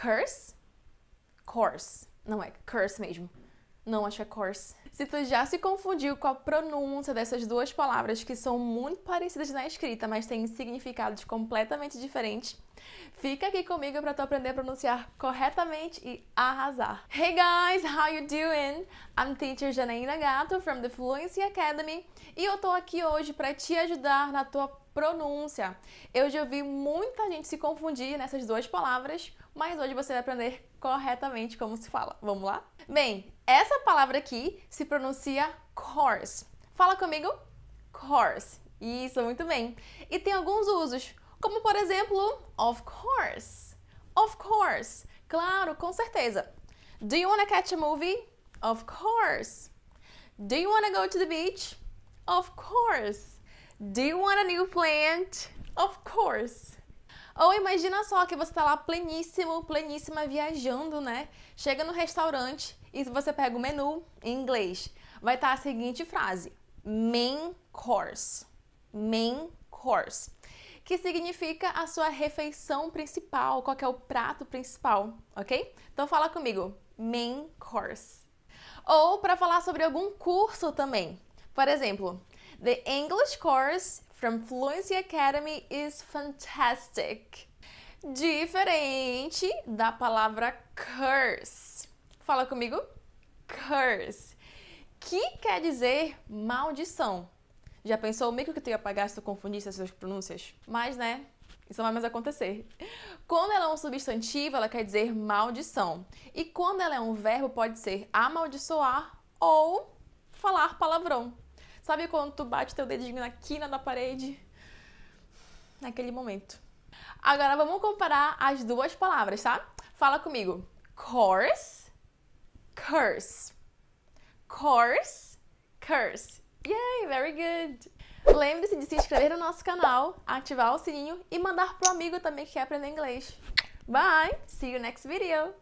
curse, course. Não é curse mesmo. Não acho que é course. Se tu já se confundiu com a pronúncia dessas duas palavras que são muito parecidas na escrita, mas têm significados completamente diferentes, Fica aqui comigo para tu aprender a pronunciar corretamente e arrasar. Hey guys, how you doing? I'm teacher Janaína Gato from the Fluency Academy e eu tô aqui hoje para te ajudar na tua pronúncia. Eu já ouvi muita gente se confundir nessas duas palavras, mas hoje você vai aprender corretamente como se fala. Vamos lá? Bem, essa palavra aqui se pronuncia course. Fala comigo, course. Isso, muito bem. E tem alguns usos. Como por exemplo, of course. Of course. Claro, com certeza. Do you wanna catch a movie? Of course. Do you wanna go to the beach? Of course. Do you want a new plant? Of course. Ou imagina só que você está lá pleníssimo, pleníssima viajando, né? Chega no restaurante e você pega o menu em inglês. Vai estar tá a seguinte frase: main course. Main course que significa a sua refeição principal, qual é o prato principal, ok? Então fala comigo, main course. Ou para falar sobre algum curso também. Por exemplo, the English course from Fluency Academy is fantastic. Diferente da palavra curse. Fala comigo, curse, que quer dizer maldição. Já pensou o que tu ia pagar se tu confundisse essas suas pronúncias? Mas, né, isso não vai mais acontecer. Quando ela é um substantivo, ela quer dizer maldição. E quando ela é um verbo, pode ser amaldiçoar ou falar palavrão. Sabe quando tu bate teu dedinho na quina da parede? Naquele momento. Agora vamos comparar as duas palavras, tá? Fala comigo. Course, curse. Course, curse. Yay, very good! Lembre-se de se inscrever no nosso canal, ativar o sininho e mandar pro amigo também que quer aprender inglês. Bye! See you next video!